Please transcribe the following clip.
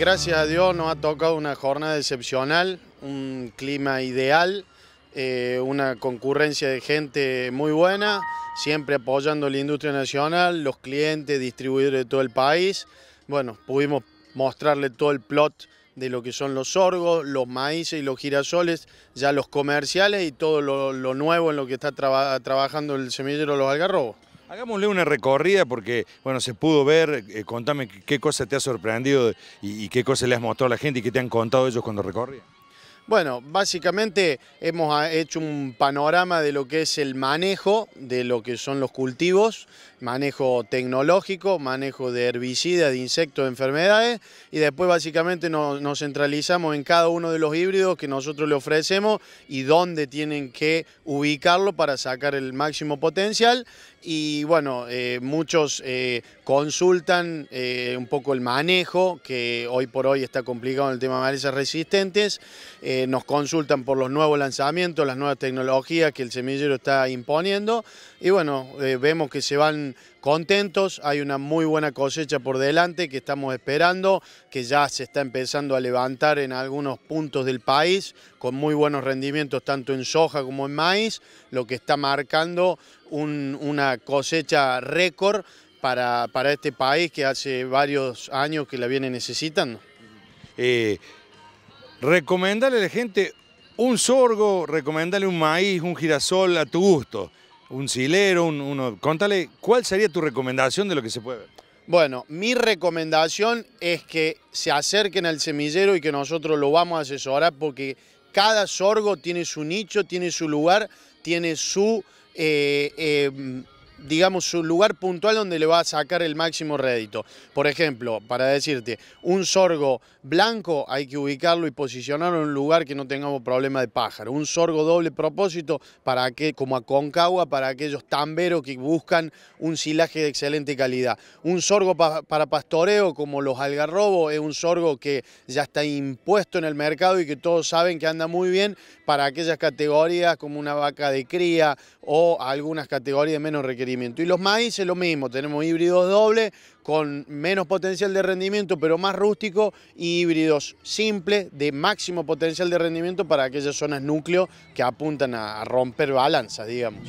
Gracias a Dios nos ha tocado una jornada excepcional, un clima ideal, eh, una concurrencia de gente muy buena, siempre apoyando la industria nacional, los clientes, distribuidores de todo el país. Bueno, pudimos mostrarle todo el plot de lo que son los sorgos, los maíces y los girasoles, ya los comerciales y todo lo, nuevo en lo que está trabajando el semillero Los Algarrobos. Hagámosle una recorrida porque, bueno, se pudo ver, eh, contame qué cosa te ha sorprendido y, y, qué cosa le has mostrado a la gente y qué te han contado ellos cuando recorrían. Bueno, básicamente hemos ah, hecho un panorama de lo que es el manejo de lo que son los cultivos, manejo tecnológico, manejo de herbicidas, de insectos, de enfermedades, y después básicamente nos, centralizamos en cada uno de los híbridos que nosotros le ofrecemos y dónde tienen que ubicarlo para sacar el máximo potencial. Y bueno, eh, muchos eh, consultan eh, un poco el manejo, que hoy por hoy está complicado en el tema de malezas resistentes. Eh, nos consultan por los nuevos lanzamientos, las nuevas tecnologías que el semillero está imponiendo y bueno, eh, vemos que se van contentos, hay una muy buena cosecha por delante que estamos esperando, que ya se está empezando a levantar en algunos puntos del país, con muy buenos rendimientos tanto en soja como en maíz, lo que está marcando una cosecha récord para, para, este país que hace varios años que la viene necesitando. Eh, Recomendale a la gente un sorgo, recomendale un maíz, un girasol a tu gusto, un silero, un, uno. Contale, ¿cuál sería tu recomendación de lo que se puede ver? Bueno, mi recomendación es que se acerquen al semillero y que nosotros lo vamos a asesorar porque cada sorgo tiene su nicho, tiene su lugar, tiene su... Eh, em, digamos, su lugar puntual donde le va a sacar el máximo rédito. Por ejemplo, para decirte, un sorgo blanco hay que ubicarlo y posicionarlo en un lugar que no tengamos problema de pájaro. Un sorgo doble propósito, para que, como a Concagua, para aquellos tamberos que buscan un silaje de excelente calidad. Un sorgo para pastoreo, como los algarrobos, es un sorgo que ya está impuesto en el mercado y que todos saben que anda muy bien para aquellas categorías como una vaca de cría o algunas categorías menos requeridas y los maíces lo mismo, tenemos híbridos doble con menos potencial de rendimiento pero más rústico y híbridos simples de máximo potencial de rendimiento para aquellas zonas núcleo que apuntan a romper balanzas, digamos.